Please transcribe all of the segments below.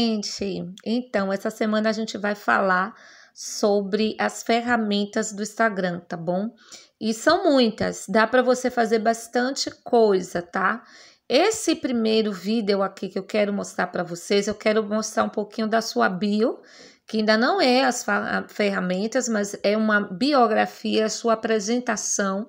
Gente, então, essa semana a gente vai falar sobre as ferramentas do Instagram, tá bom? E são muitas, dá para você fazer bastante coisa, tá? Esse primeiro vídeo aqui que eu quero mostrar para vocês, eu quero mostrar um pouquinho da sua bio, que ainda não é as ferramentas, mas é uma biografia, sua apresentação.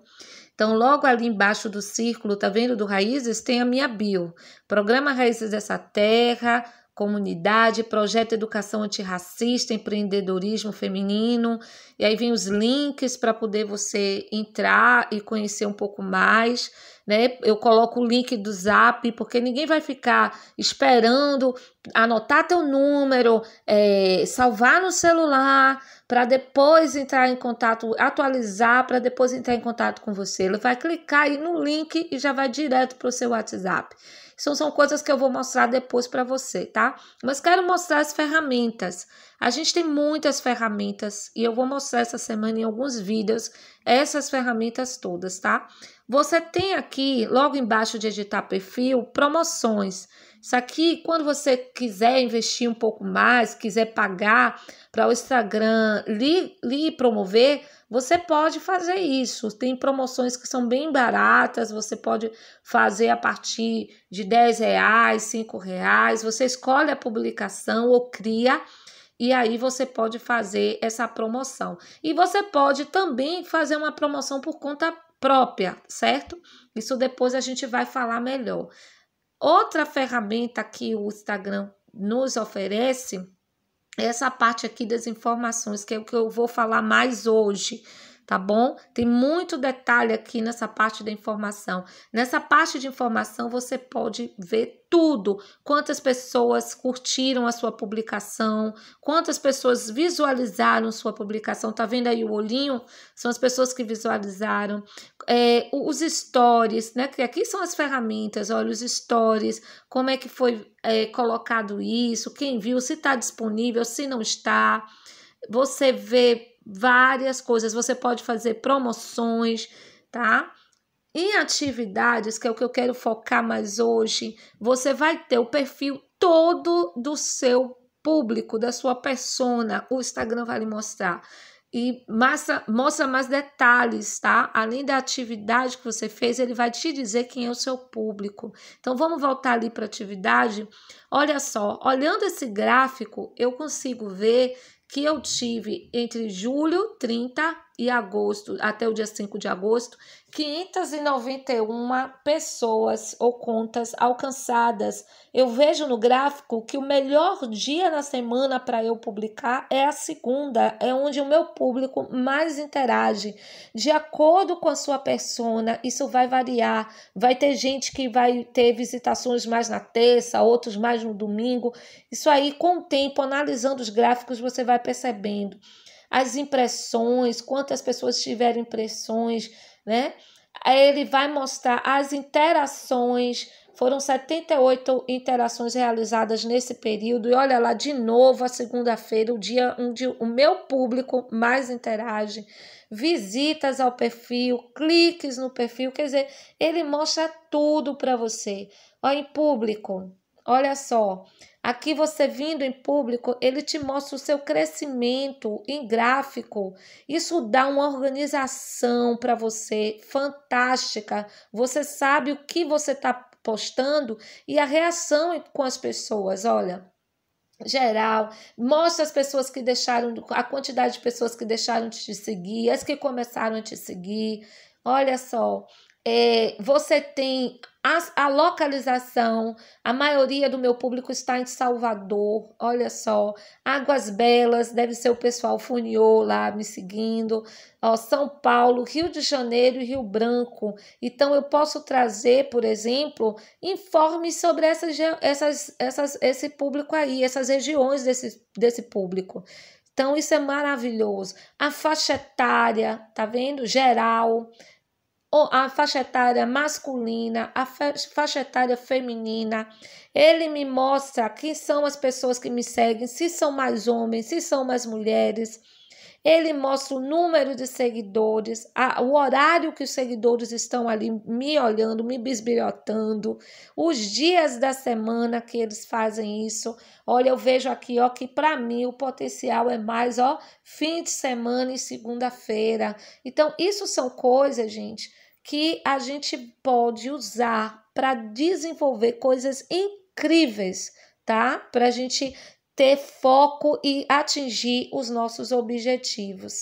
Então, logo ali embaixo do círculo, tá vendo do Raízes, tem a minha bio. Programa Raízes dessa Terra, comunidade, projeto Educação Antirracista, empreendedorismo feminino. E aí vem os links para poder você entrar e conhecer um pouco mais né? Eu coloco o link do Zap, porque ninguém vai ficar esperando anotar teu número, é, salvar no celular para depois entrar em contato, atualizar para depois entrar em contato com você. Ele vai clicar aí no link e já vai direto para o seu WhatsApp. São, então, são coisas que eu vou mostrar depois para você, tá? Mas quero mostrar as ferramentas. A gente tem muitas ferramentas e eu vou mostrar essa semana em alguns vídeos essas ferramentas todas, tá? Você tem aqui, logo embaixo de editar perfil, promoções. Isso aqui, quando você quiser investir um pouco mais, quiser pagar para o Instagram lhe, promover, você pode fazer isso. Tem promoções que são bem baratas, você pode fazer a partir de 10 reais, 5 reais. Você escolhe a publicação ou cria e aí você pode fazer essa promoção. E você pode também fazer uma promoção por conta própria, certo? Isso depois a gente vai falar melhor. Outra ferramenta que o Instagram nos oferece é essa parte aqui das informações, que é o que eu vou falar mais hoje tá bom? Tem muito detalhe aqui nessa parte da informação. Nessa parte de informação você pode ver tudo, quantas pessoas curtiram a sua publicação, quantas pessoas visualizaram sua publicação. Tá vendo aí o olhinho? São as pessoas que visualizaram, é, os stories, né? Que aqui são as ferramentas, olha, os stories, como é que foi é, colocado isso, quem viu, se está disponível, se não está. Você vê várias coisas, você pode fazer promoções, tá? Em atividades, que é o que eu quero focar mais hoje, você vai ter o perfil todo do seu público, da sua persona. O Instagram vai lhe mostrar e mostra mostra mais detalhes, tá? Além da atividade que você fez, ele vai te dizer quem é o seu público. Então vamos voltar ali para a atividade. Olha só, olhando esse gráfico, eu consigo ver que eu tive entre julho 30 e agosto, até o dia 5 de agosto, 591 pessoas ou contas alcançadas. Eu vejo no gráfico que o melhor dia na semana para eu publicar é a segunda, é onde o meu público mais interage. De acordo com a sua persona, isso vai variar. Vai ter gente que vai ter visitações mais na terça, outros mais no domingo. Isso aí, com o tempo, analisando os gráficos, você vai percebendo as impressões, quantas pessoas tiveram impressões, né? Ele vai mostrar as interações, foram 78 interações realizadas nesse período. E olha lá, de novo, a segunda-feira, o dia onde o meu público mais interage. Visitas ao perfil, cliques no perfil, quer dizer, ele mostra tudo para você. olha em público, olha só. Aqui você vindo em público, ele te mostra o seu crescimento em gráfico. Isso dá uma organização para você fantástica. Você sabe o que você está postando e a reação com as pessoas. Olha, geral, mostra as pessoas que deixaram, a quantidade de pessoas que deixaram de te seguir, as que começaram a te seguir. Olha só, é, você tem a, a, localização, a maioria do meu público está em Salvador, olha só. Águas Belas, deve ser o pessoal funiou lá me seguindo. Ó, São Paulo, Rio de Janeiro e Rio Branco. Então, eu posso trazer, por exemplo, informes sobre essas, essas, essas, esse público aí, essas regiões desse, desse público. Então, isso é maravilhoso. A faixa etária, tá vendo? Geral a faixa etária masculina, a faixa etária feminina. Ele me mostra quem são as pessoas que me seguem, se são mais homens, se são mais mulheres. Ele mostra o número de seguidores, a, o horário que os seguidores estão ali me olhando, me bisbilhotando, os dias da semana que eles fazem isso. Olha, eu vejo aqui, ó, que para mim o potencial é mais, ó, fim de semana e segunda-feira. Então, isso são coisas, gente, que a gente pode usar para desenvolver coisas incríveis, tá? Para a gente ter foco e atingir os nossos objetivos.